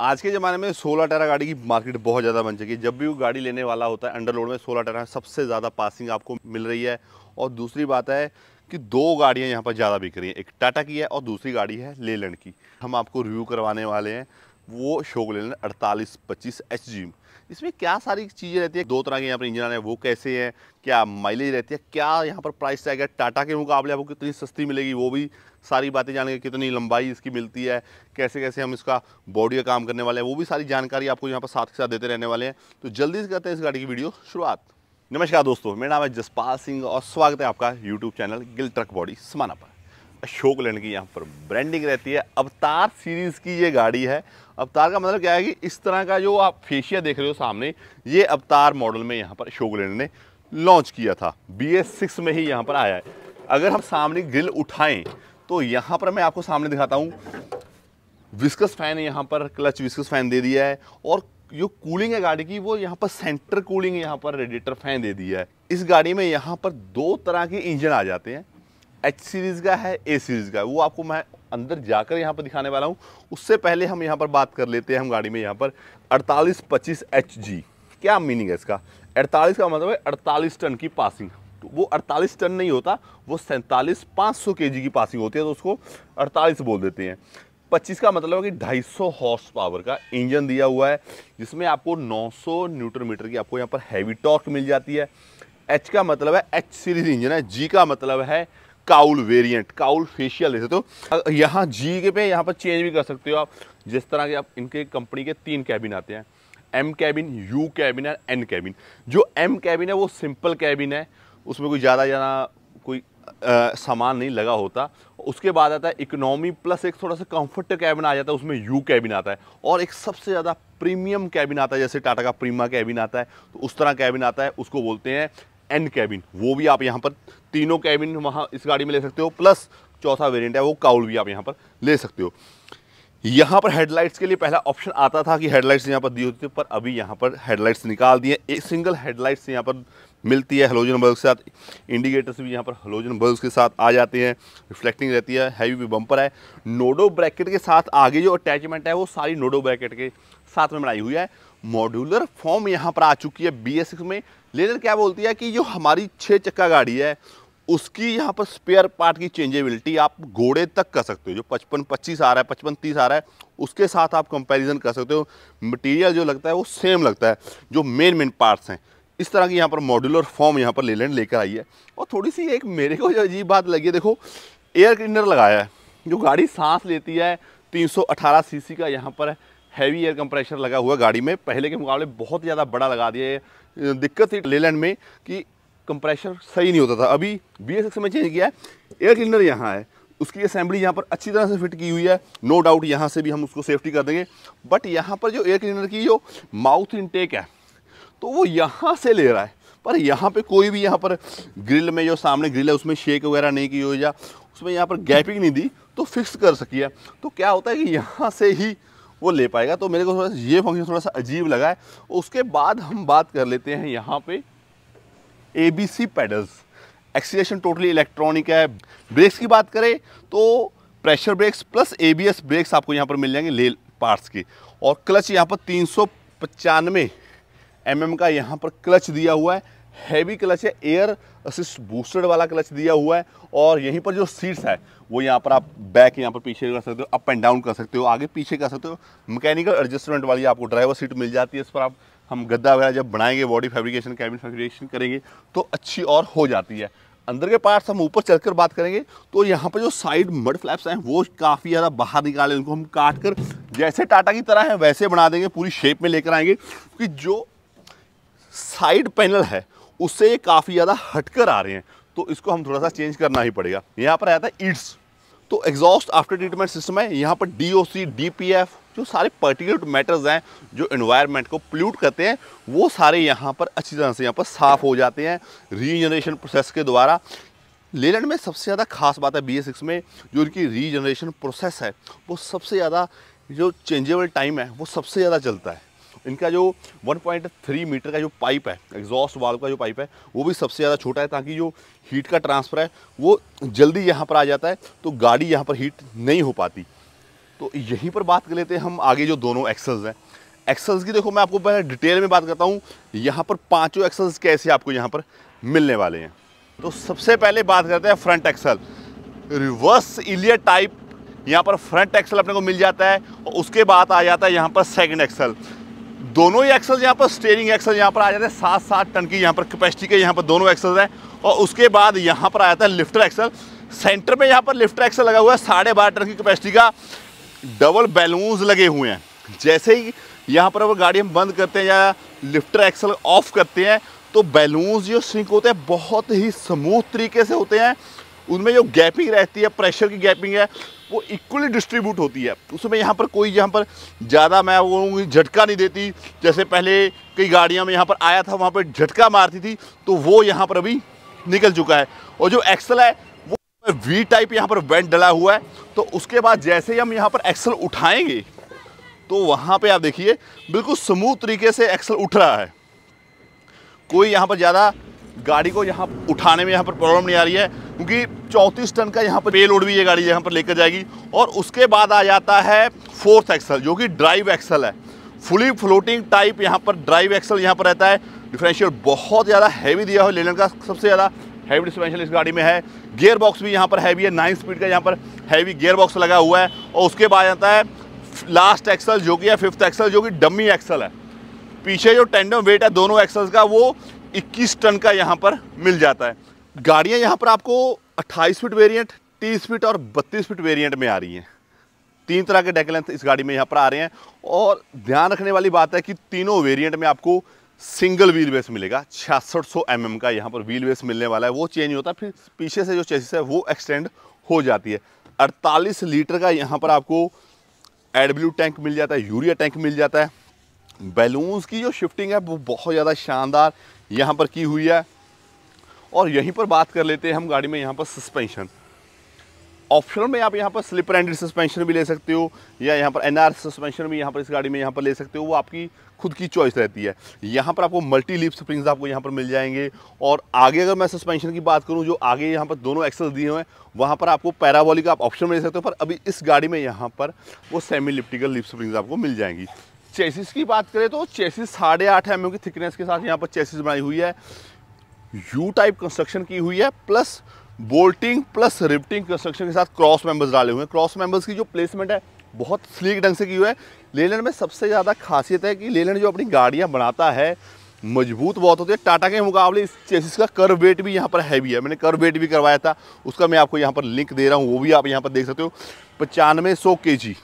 आज के ज़माने में सोलह टायर गाड़ी की मार्केट बहुत ज़्यादा बन चुकी है जब भी वो गाड़ी लेने वाला होता है अंडरलोड में सोलह टायर सबसे ज़्यादा पासिंग आपको मिल रही है और दूसरी बात है कि दो गाड़ियाँ यहाँ पर ज़्यादा बिक रही हैं एक टाटा की है और दूसरी गाड़ी है लेलैंड की हम आपको रिव्यू करवाने वाले हैं वो लेना अड़तालीस पच्चीस एच इसमें क्या सारी चीज़ें रहती है दो तरह के यहाँ पर इंजन आने वो कैसे हैं क्या माइलेज रहती है क्या यहाँ पर प्राइस है टाटा के मुकाबले आपको कितनी सस्ती मिलेगी वो भी सारी बातें जानेंगे कितनी लंबाई इसकी मिलती है कैसे कैसे हम इसका बॉडी का काम करने वाले हैं वो भी सारी जानकारी आपको यहाँ पर साथ के साथ देते रहने वाले हैं तो जल्दी से करते हैं इस गाड़ी की वीडियो शुरुआत नमस्कार दोस्तों मेरा नाम है जसपाल सिंह और स्वागत है आपका YouTube channel Gill truck body Samana पर अशोक लेन की यहाँ पर ब्रांडिंग रहती है अवतार सीरीज़ की ये गाड़ी है अवतार का मतलब क्या है कि इस तरह का जो आप फेशिया देख रहे हो सामने ये अवतार मॉडल में यहाँ पर अशोक लेन ने लॉन्च किया था बी सिक्स में ही यहाँ पर आया है अगर हम सामने ग्रिल उठाएं तो यहाँ पर मैं आपको सामने दिखाता हूँ विस्कस फैन यहाँ पर क्लच विस्कस फैन दे दिया है और जो कूलिंग है गाड़ी की वो यहाँ पर सेंटर कूलिंग यहाँ पर रेडिएटर फैन दे दिया है इस गाड़ी में यहाँ पर दो तरह के इंजन आ जाते हैं एच सीरीज़ का है ए सीरीज़ का है वो आपको मैं अंदर जाकर यहाँ पर दिखाने वाला हूँ उससे पहले हम यहाँ पर बात कर लेते हैं हम गाड़ी में यहाँ पर अड़तालीस पच्चीस एच जी क्या मीनिंग है इसका अड़तालीस का मतलब है अड़तालीस टन की पासिंग तो वो अड़तालीस टन नहीं होता वो सैंतालीस पाँच सौ के जी की पासिंग होती है तो उसको अड़तालीस बोल देते हैं पच्चीस का मतलब है कि 250 हॉर्स पावर का इंजन दिया हुआ है जिसमें आपको 900 न्यूटन मीटर की आपको यहाँ पर हैवी टॉर्क मिल जाती है एच का मतलब है एच सीरीज इंजन है जी का मतलब है काउल वेरिएंट काउल फेशियल सकते तो यहाँ जी के पे यहाँ पर चेंज भी कर सकते हो आप जिस तरह के आप इनके कंपनी के तीन कैबिन आते हैं एम कैबिन यू कैबिन है एन कैबिन जो एम कैबिन है वो सिंपल कैबिन है उसमें कोई ज़्यादा ज़्यादा कोई आ, सामान नहीं लगा होता उसके बाद आता है इकोनॉमी प्लस एक थोड़ा सा कंफर्ट कैबिन आ जाता है उसमें यू कैबिन आता है और एक सबसे ज़्यादा प्रीमियम कैबिन आता है जैसे टाटा का प्रीमा कैबिन आता है तो उस तरह कैबिन आता है उसको बोलते हैं एंड कैबिन वो भी आप यहाँ पर तीनों कैबिन वहाँ इस गाड़ी में ले सकते हो प्लस चौथा वेरिएंट है वो काउल भी आप यहाँ पर ले सकते हो यहाँ पर हेडलाइट्स के लिए पहला ऑप्शन आता था कि हेडलाइट्स यहाँ पर दी होती थी पर अभी यहाँ पर हेडलाइट्स निकाल दिए एक सिंगल हेडलाइट्स यहाँ पर मिलती है हलोजन बल्ब के साथ इंडिकेटर्स भी यहाँ पर हलोजन बल्ब के साथ आ जाते हैं रिफ्लेक्टिंग रहती है हैवी भी बम्पर है नोडो ब्रैकेट के साथ आगे जो अटैचमेंट है वो सारी नोडो ब्रैकेट के साथ में बनाई हुई है मॉड्यूलर फॉर्म यहाँ पर आ चुकी है बी में लेनर क्या बोलती है कि जो हमारी छः चक्का गाड़ी है उसकी यहाँ पर स्पेयर पार्ट की चेंजेबिलिटी आप घोड़े तक कर सकते हो जो पचपन पच्चीस आ रहा है पचपन तीस आ रहा है उसके साथ आप कंपैरिजन कर सकते हो मटेरियल जो लगता है वो सेम लगता है जो मेन मेन पार्ट्स हैं इस तरह की यहाँ पर मॉड्यूलर फॉर्म यहाँ पर लेलैंड लेकर आई है और थोड़ी सी एक मेरे को जो अजीब बात लगी है देखो एयर क्लीनर लगाया है जो गाड़ी सांस लेती है 318 सीसी का यहाँ पर है हैवी एयर कंप्रेशर लगा हुआ गाड़ी में पहले के मुकाबले बहुत ज़्यादा बड़ा लगा दिया है दिक्कत थी लेलैंड में कि कंप्रेशर सही नहीं होता था अभी बी एस में चेंज किया है एयर क्लीनर यहाँ है उसकी असेंबली यहाँ पर अच्छी तरह से फिट की हुई है नो डाउट यहाँ से भी हम उसको सेफ्टी कर देंगे बट यहाँ पर जो एयर क्लीनर की जो माउथ इनटेक है तो वो यहाँ से ले रहा है पर यहाँ पे कोई भी यहाँ पर ग्रिल में जो सामने ग्रिल है उसमें शेक वगैरह नहीं की हुई या उसमें यहाँ पर गैपिंग नहीं दी तो फिक्स कर सकी है तो क्या होता है कि यहाँ से ही वो ले पाएगा तो मेरे को थोड़ा सा ये फंक्शन थोड़ा सा अजीब लगा है उसके बाद हम बात कर लेते हैं यहाँ पे A B C pedals acceleration totally electronic है ब्रेक्स की बात करें तो pressure brakes plus A B S brakes आपको यहाँ पर मिल जाएंगे ले पार्ट्स के और क्लच यहाँ पर तीन सौ पचानवे एम mm का यहाँ पर क्लच दिया हुआ है हैवी क्लच है एयर असिस्ट बूस्टर्ड वाला क्लच दिया हुआ है और यहीं पर जो सीट्स है वो यहाँ पर आप बैक यहाँ पर पीछे कर सकते हो अप एंड डाउन कर सकते हो आगे पीछे कर सकते हो मैकेनिकल एडजस्टमेंट वाली आपको ड्राइवर सीट मिल जाती है इस पर आप हम गद्दा वगैरह जब बनाएंगे बॉडी फैब्रिकेशन कैबिन फैब्रिकेशन करेंगे तो अच्छी और हो जाती है अंदर के पार्ट्स हम ऊपर चढ़कर बात करेंगे तो यहाँ पर जो साइड मड फ्लैप्स हैं वो काफ़ी ज़्यादा बाहर निकाले उनको हम काट कर जैसे टाटा की तरह है वैसे बना देंगे पूरी शेप में लेकर आएंगे क्योंकि जो साइड पैनल है उससे ये काफ़ी ज़्यादा हटकर आ रहे हैं तो इसको हम थोड़ा सा चेंज करना ही पड़ेगा यहाँ पर आया था ईड्स तो एग्जॉस्ट आफ्टर ट्रीटमेंट सिस्टम है यहाँ पर D O C D P F जो सारे पर्टिकुलर मैटर्स हैं जो इन्वायरमेंट को पोल्यूट करते हैं वो सारे यहाँ पर अच्छी तरह से यहाँ पर साफ़ हो जाते हैं रीजनरेशन प्रोसेस के द्वारा लेलैंड में सबसे ज़्यादा खास बात है बी में जो इनकी रीजनरेशन प्रोसेस है वो सबसे ज़्यादा जो चेंजेबल टाइम है वो सबसे ज़्यादा चलता है इनका जो 1.3 मीटर का जो पाइप है एग्जॉस्ट वाल्व का जो पाइप है वो भी सबसे ज़्यादा छोटा है ताकि जो हीट का ट्रांसफ़र है वो जल्दी यहाँ पर आ जाता है तो गाड़ी यहाँ पर हीट नहीं हो पाती तो यहीं पर बात कर लेते हैं हम आगे जो दोनों एक्सल्स हैं एक्सल्स की देखो मैं आपको पहले डिटेल में बात करता हूँ यहाँ पर पाँचों एक्सल्स कैसे आपको यहाँ पर मिलने वाले हैं तो सबसे पहले बात करते हैं front axle reverse Elliot type यहाँ पर फ्रंट एक्सल अपने को मिल जाता है और उसके बाद आ जाता है यहाँ पर सेकंड एक्सल दोनों ही एक्सल यहाँ पर स्टेयरिंग एक्सल यहाँ पर आ जाते हैं सात सात टन की यहाँ पर कैपेसिटी के यहाँ पर दोनों एक्सल है और उसके बाद यहाँ पर आ जाता है लिफ्टर एक्सल सेंटर में यहाँ पर लिफ्टर एक्सल लगा हुआ है साढ़े बारह टन की कैपेसिटी का डबल बैलून्स लगे हुए हैं जैसे ही यहाँ पर अगर गाड़ी हम बंद करते हैं या लिफ्टर एक्सल ऑफ करते हैं तो बैलून्स जो सिंक होते हैं बहुत ही स्मूथ तरीके से होते हैं उनमें जो गैपिंग रहती है प्रेशर की गैपिंग है वो इक्वली डिस्ट्रीब्यूट होती है उसमें यहाँ पर कोई यहाँ पर ज़्यादा मैं वो झटका नहीं देती जैसे पहले कई गाड़ियाँ में यहाँ पर आया था वहाँ पर झटका मारती थी तो वो यहाँ पर अभी निकल चुका है और जो एक्सल है वो वी टाइप यहाँ पर वेंट डला हुआ है तो उसके बाद जैसे ही हम यहाँ पर एक्सल उठाएंगे तो वहाँ पर आप देखिए बिल्कुल स्मूथ तरीके से एक्सल उठ रहा है कोई यहाँ पर ज़्यादा गाड़ी को यहाँ उठाने में यहाँ पर प्रॉब्लम नहीं आ रही है क्योंकि चौंतीस टन का यहाँ पर पे लोड भी ये गाड़ी यहाँ पर लेकर जाएगी और उसके बाद आ जाता है फोर्थ एक्सल जो कि ड्राइव एक्सल है फुली फ्लोटिंग टाइप यहाँ पर ड्राइव एक्सल यहाँ पर रहता है डिफरेंशियल बहुत ज़्यादा हैवी दिया हुआ लेलन का सबसे ज़्यादा हैवी डिफरेंशियल इस गाड़ी में है गेयर बॉक्स भी यहाँ पर हैवी है नाइन स्पीड का यहाँ पर हैवी गेयर बॉक्स लगा हुआ है और उसके बाद आता है लास्ट एक्सल जो कि है फिफ्थ एक्सल जो कि डमी एक्सल है पीछे जो टेंडम वेट है दोनों एक्सल्स का वो 21 टन का यहाँ पर मिल जाता है गाड़ियाँ यहाँ पर आपको 28 फीट वेरिएंट 30 फीट और 32 फीट वेरिएंट में आ रही हैं तीन तरह के डेक लेंथ इस गाड़ी में यहाँ पर आ रहे हैं और ध्यान रखने वाली बात है कि तीनों वेरिएंट में आपको सिंगल व्हील बेस मिलेगा छियासठ सौ mm का यहाँ पर व्हील बेस मिलने वाला है वो चेंज होता है फिर पीछे से जो चेसिस है वो एक्सटेंड हो जाती है 48 लीटर का यहाँ पर आपको एडब्ल्यू टैंक मिल जाता है यूरिया टैंक मिल जाता है बैलून्स की जो शिफ्टिंग है वो बहुत ज़्यादा शानदार यहाँ पर की हुई है और यहीं पर बात कर लेते हैं हम गाड़ी में यहाँ पर सस्पेंशन ऑप्शनल में आप यहाँ पर स्लिपर एंड सस्पेंशन भी ले सकते हो या यहाँ पर एनआर सस्पेंशन भी यहाँ पर इस गाड़ी में यहाँ पर ले सकते हो वो आपकी खुद की चॉइस रहती है यहाँ पर आपको मल्टी लिप स्प्रिंग्स आपको यहाँ पर मिल जाएंगे और आगे अगर मैं सस्पेंशन की बात करूँ जो आगे यहाँ पर दोनों एक्सेस दिए हुए हैं वहाँ पर आपको पैरावॉलिक आप ऑप्शन में ले सकते हो पर अभी इस गाड़ी में यहाँ पर वो सेमी लिप्टिकल लिप स्प्रिंग्स आपको मिल जाएंगी चेसिस की बात करें तो चेसिस साढ़े आठ एम की थिकनेस के साथ यहाँ पर चेसिस बनाई हुई है यू टाइप कंस्ट्रक्शन की हुई है plus bolting plus riveting construction के साथ क्रॉस मेंबर्स डाले हुए हैं क्रॉस मेंबर्स की जो प्लेसमेंट है बहुत स्लीक ढंग से की हुई है लेलन में सबसे ज़्यादा खासियत है कि लेलन जो अपनी गाड़ियाँ बनाता है मजबूत बहुत होती है टाटा के मुकाबले इस चेसिस का कर वेट भी यहाँ पर हैवी है मैंने कर वेट भी करवाया था उसका मैं आपको यहाँ पर लिंक दे रहा हूँ वो भी आप यहाँ पर देख सकते हो पचानवे सौ के जी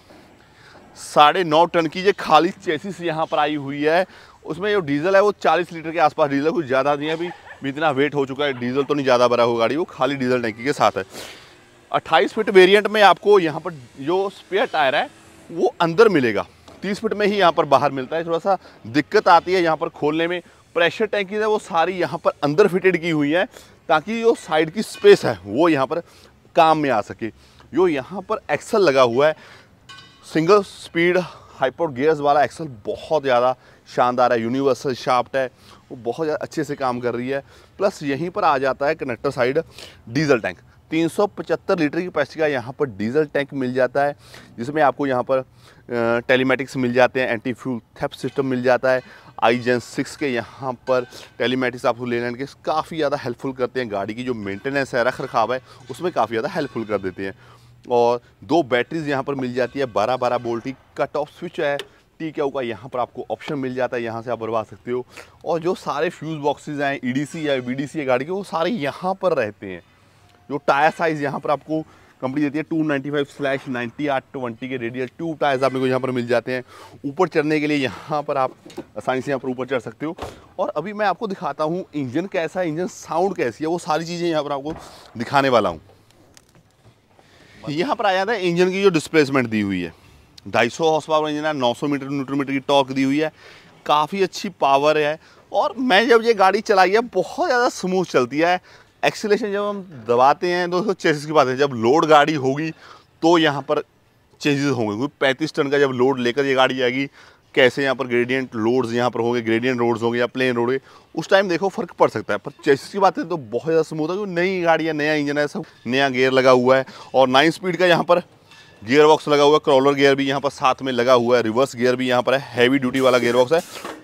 साढ़े नौ टन की ये खाली चेसिस यहाँ पर आई हुई है उसमें जो डीजल है वो चालीस लीटर के आसपास डीजल कुछ ज़्यादा नहीं है अभी भी इतना वेट हो चुका है डीजल तो नहीं ज़्यादा भरा हुआ गाड़ी वो खाली डीजल टैंकी के साथ है अट्ठाईस फिट वेरियंट में आपको यहाँ पर जो स्पेयर टायर है वो अंदर मिलेगा तीस फिट में ही यहाँ पर बाहर मिलता है थोड़ा सा दिक्कत आती है यहाँ पर खोलने में प्रेशर टैंकी है वो सारी यहाँ पर अंदर फिटेड की हुई है ताकि जो साइड की स्पेस है वो यहाँ पर काम में आ सके जो यहाँ पर एक्सल लगा हुआ है सिंगल स्पीड हाइपोड गियर्स वाला एक्सल बहुत ज़्यादा शानदार है यूनिवर्सल शाफ्ट है वो बहुत ज़्यादा अच्छे से काम कर रही है प्लस यहीं पर आ जाता है connector side diesel tank 375 litre की कैपेसिटी का यहाँ पर डीजल टैंक मिल जाता है जिसमें आपको यहाँ पर टेलीमेटिक्स मिल जाते हैं एंटी फ्यूल थेप सिस्टम मिल जाता है आई जेन सिक्स के यहाँ पर टेलीमेटिक्स आपको ले लेने के काफ़ी ज़्यादा हेल्पफुल करते हैं गाड़ी की जो मेंटेनेंस है रख रखाव है उसमें काफ़ी ज़्यादा हेल्पफुल कर देते हैं और दो बैटरीज यहाँ पर मिल जाती है बारह बारह बोल्ट की कट ऑफ स्विच है टी क्या होगा यहाँ पर आपको ऑप्शन मिल जाता है यहाँ से आप बनवा सकते हो और जो सारे फ्यूज़ बॉक्सेज हैं ई डी या बी डी गाड़ी के वो सारे यहाँ पर रहते हैं जो टायर साइज़ यहाँ पर आपको कंपनी देती है two ninety five slash ninety आठ ट्वेंटी के रेडियल ट्यूब टायर्स आपने को यहाँ पर मिल जाते हैं ऊपर चढ़ने के लिए यहाँ पर आप आसानी से यहाँ पर ऊपर चढ़ सकते हो और अभी मैं आपको दिखाता हूँ इंजन कैसा है इंजन साउंड कैसी है वो सारी चीज़ें यहाँ पर आपको दिखाने वाला हूँ यहाँ पर आ जाता है इंजन की जो डिस्प्लेसमेंट दी हुई है ढाई सौ हॉर्स पावर इंजन है नौ सौ मीटर न्यूट्रो मीटर की टॉक दी हुई है काफ़ी अच्छी पावर है और मैं जब ये गाड़ी चलाई है बहुत ज़्यादा स्मूथ चलती है एक्सीलेशन जब हम दबाते हैं तो चेसिस की बात है जब लोड गाड़ी होगी तो यहाँ पर चेंजेस होंगे क्योंकि पैंतीस टन का जब लोड लेकर ये गाड़ी आएगी कैसे यहाँ पर ग्रेडियंट लोड्स यहाँ पर होंगे ग्रेडियंट रोड्स होंगे या प्लेन रोड उस टाइम देखो फर्क पड़ सकता है पर चेसिस की बात है तो बहुत ज़्यादा स्मूथ है नई गाड़ी है नया इंजन है सब नया गेयर लगा हुआ है और नाइन स्पीड का यहाँ पर गियर बॉक्स लगा हुआ है क्रॉलर गियर भी यहाँ पर साथ में लगा हुआ है रिवर्स गियर भी यहाँ पर है हैवी ड्यूटी वाला गियर बॉक्स है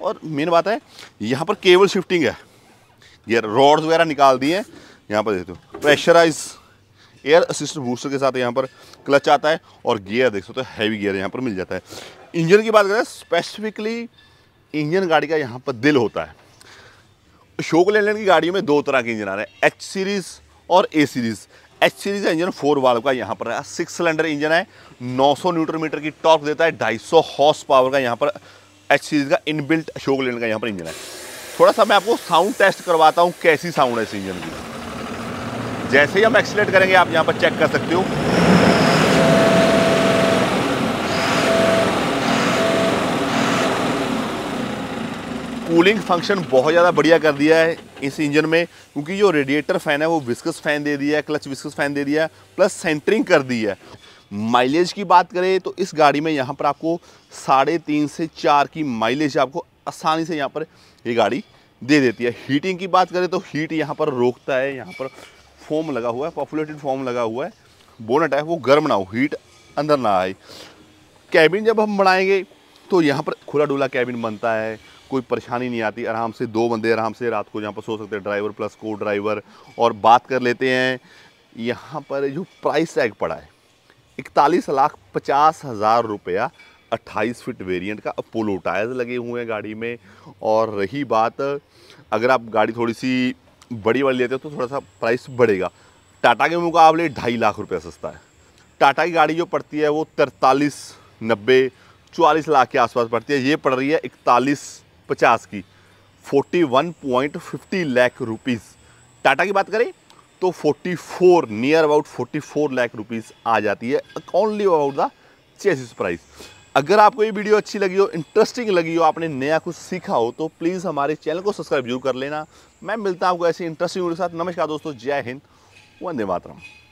और मेन बात है यहाँ पर केबल शिफ्टिंग है गियर रॉड्स वगैरह निकाल दिए यहाँ पर देखते हो प्रेशराइज़ एयर असिस्ट बूस्टर के साथ यहाँ पर क्लच आता है और गियर देख सकते हो हैवी गियर यहाँ पर मिल जाता है इंजन की बात करें स्पेसिफिकली इंजन गाड़ी का यहाँ पर दिल होता है शोक लेन की गाड़ियों में दो तरह के इंजन आ रहे हैं एच सीरीज़ और ए सीरीज़ एच सीरीज़ का इंजन फोर वाल्व का यहाँ पर है सिक्स सिलेंडर इंजन है 900 न्यूटन मीटर की टॉर्क देता है 250 हॉर्स पावर का यहाँ पर एच सीरीज़ का इनबिल्ट अशोक लेलैंड का यहाँ पर इंजन है थोड़ा सा मैं आपको साउंड टेस्ट करवाता हूँ कैसी साउंड है इस इंजन की जैसे ही हम एक्सीट करेंगे आप यहाँ पर चेक कर सकते हो कूलिंग फंक्शन बहुत ज़्यादा बढ़िया कर दिया है इस इंजन में क्योंकि जो रेडिएटर फैन है वो विस्कस फैन दे दिया है क्लच विस्कस फैन दे दिया है प्लस सेंटरिंग कर दी है माइलेज की बात करें तो इस गाड़ी में यहाँ पर आपको साढ़े तीन से चार की माइलेज आपको आसानी से यहाँ पर ये गाड़ी दे देती है हीटिंग की बात करें तो हीट यहाँ पर रोकता है यहाँ पर फॉर्म लगा हुआ है पॉपुलेटेड फॉर्म लगा हुआ है बोनट है वो गर्म ना हो हीट अंदर ना आए कैबिन जब हम बनाएंगे तो यहाँ पर खुला डुला कैबिन बनता है कोई परेशानी नहीं आती आराम से दो बंदे आराम से रात को यहाँ पर सो सकते हैं ड्राइवर प्लस को ड्राइवर और बात कर लेते हैं यहाँ पर जो प्राइस टैग पड़ा है इकतालीस लाख पचास हज़ार रुपया अट्ठाईस फिट वेरिएंट का अपोलो टायर्स लगे हुए हैं गाड़ी में और रही बात अगर आप गाड़ी थोड़ी सी बड़ी वाली लेते हो तो थोड़ा सा प्राइस बढ़ेगा टाटा के मुकाबले ढाई लाख रुपये सस्ता है टाटा की गाड़ी जो पड़ती है वो तरतालीस नब्बे चवालीस लाख के आसपास पड़ती है ये पड़ रही है इकतालीस पचास की forty one point fifty lakh rupees Tata की बात करें तो forty four near about forty four lakh rupees आ जाती है only about the chassis price अगर आपको ये वीडियो अच्छी लगी हो इंटरेस्टिंग लगी हो आपने नया कुछ सीखा हो तो प्लीज़ हमारे चैनल को सब्सक्राइब जरूर कर लेना मैं मिलता हूँ आपको ऐसे इंटरेस्टिंग वीडियो के साथ नमस्कार दोस्तों जय हिंद वंदे मातरम